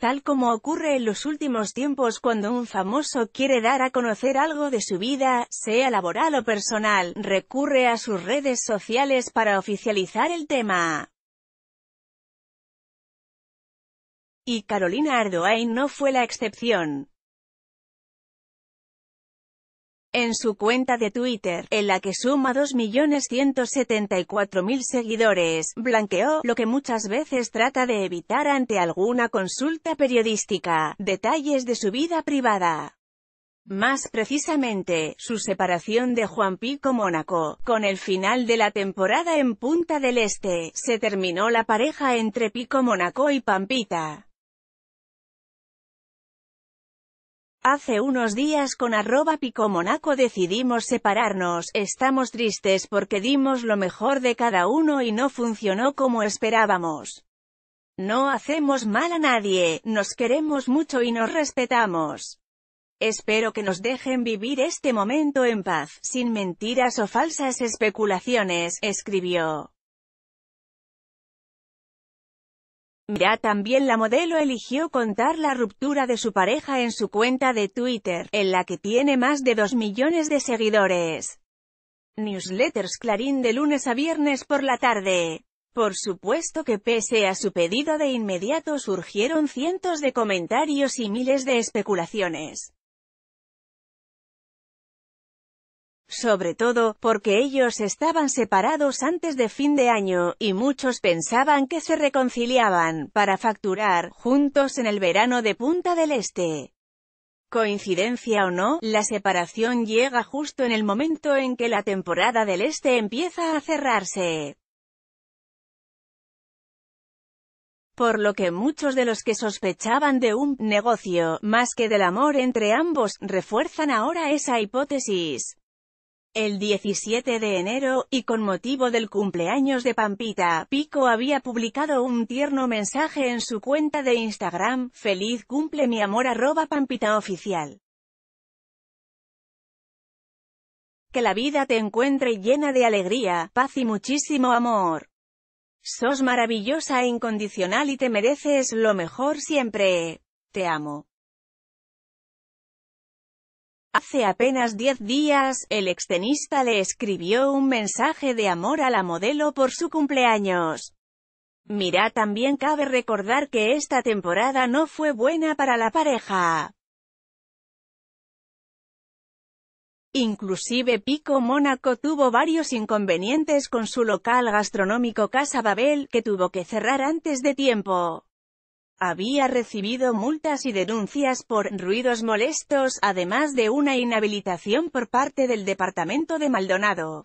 Tal como ocurre en los últimos tiempos cuando un famoso quiere dar a conocer algo de su vida, sea laboral o personal, recurre a sus redes sociales para oficializar el tema. Y Carolina Ardoain no fue la excepción en su cuenta de Twitter, en la que suma 2.174.000 seguidores, blanqueó lo que muchas veces trata de evitar ante alguna consulta periodística, detalles de su vida privada. Más precisamente, su separación de Juan Pico Mónaco. Con el final de la temporada en Punta del Este, se terminó la pareja entre Pico Mónaco y Pampita. Hace unos días con arroba picomonaco decidimos separarnos, estamos tristes porque dimos lo mejor de cada uno y no funcionó como esperábamos. No hacemos mal a nadie, nos queremos mucho y nos respetamos. Espero que nos dejen vivir este momento en paz, sin mentiras o falsas especulaciones, escribió. Mira también la modelo eligió contar la ruptura de su pareja en su cuenta de Twitter, en la que tiene más de 2 millones de seguidores. Newsletters Clarín de lunes a viernes por la tarde. Por supuesto que pese a su pedido de inmediato surgieron cientos de comentarios y miles de especulaciones. sobre todo, porque ellos estaban separados antes de fin de año, y muchos pensaban que se reconciliaban, para facturar, juntos en el verano de Punta del Este. Coincidencia o no, la separación llega justo en el momento en que la temporada del Este empieza a cerrarse. por lo que muchos de los que sospechaban de un negocio, más que del amor entre ambos, refuerzan ahora esa hipótesis el 17 de enero, y con motivo del cumpleaños de Pampita, Pico había publicado un tierno mensaje en su cuenta de Instagram, feliz cumple mi amor arroba Pampita oficial. Que la vida te encuentre llena de alegría, paz y muchísimo amor. Sos maravillosa e incondicional y te mereces lo mejor siempre. Te amo. Hace apenas 10 días, el extenista le escribió un mensaje de amor a la modelo por su cumpleaños. Mira también cabe recordar que esta temporada no fue buena para la pareja. Inclusive Pico Mónaco tuvo varios inconvenientes con su local gastronómico Casa Babel, que tuvo que cerrar antes de tiempo. Había recibido multas y denuncias por «ruidos molestos», además de una inhabilitación por parte del Departamento de Maldonado.